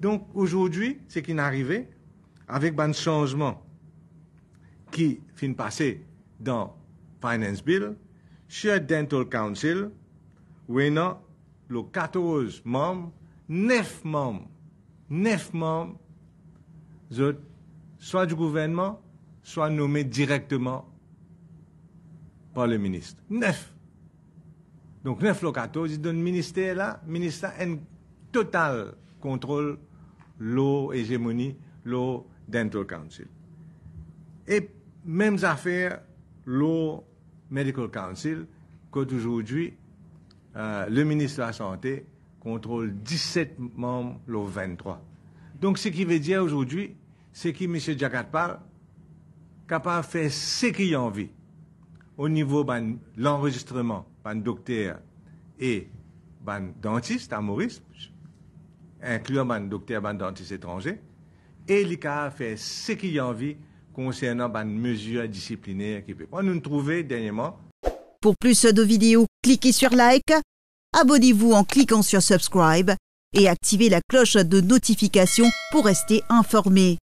Donc aujourd'hui, ce qui est arrivé, avec un changement qui est passé dans Finance Bill, chez Dental Council, où il 14 membres, 9 membres, 9 membres, soit du gouvernement, soit nommés directement par le ministre. 9. Donc 9 il ils donnent ministère là, le ministère un total contrôle l'eau hégémonie l'eau dental council. Et même affaire, l'eau medical council, qu'aujourd'hui, aujourd'hui le ministre de la Santé contrôle 17 membres, l'eau 23. Donc, ce qui veut dire aujourd'hui, c'est que M. Jagat parle, capable de faire ce qu'il a envie au niveau de ben, l'enregistrement par ben, docteur et ban dentiste à Maurice, incluant les docteur les dentiste étrangers, et l'ICA a fait ce qu'il a envie concernant les mesures disciplinaires qui peut nous trouver dernièrement. Pour plus de vidéos, cliquez sur like, abonnez-vous en cliquant sur subscribe et activez la cloche de notification pour rester informé.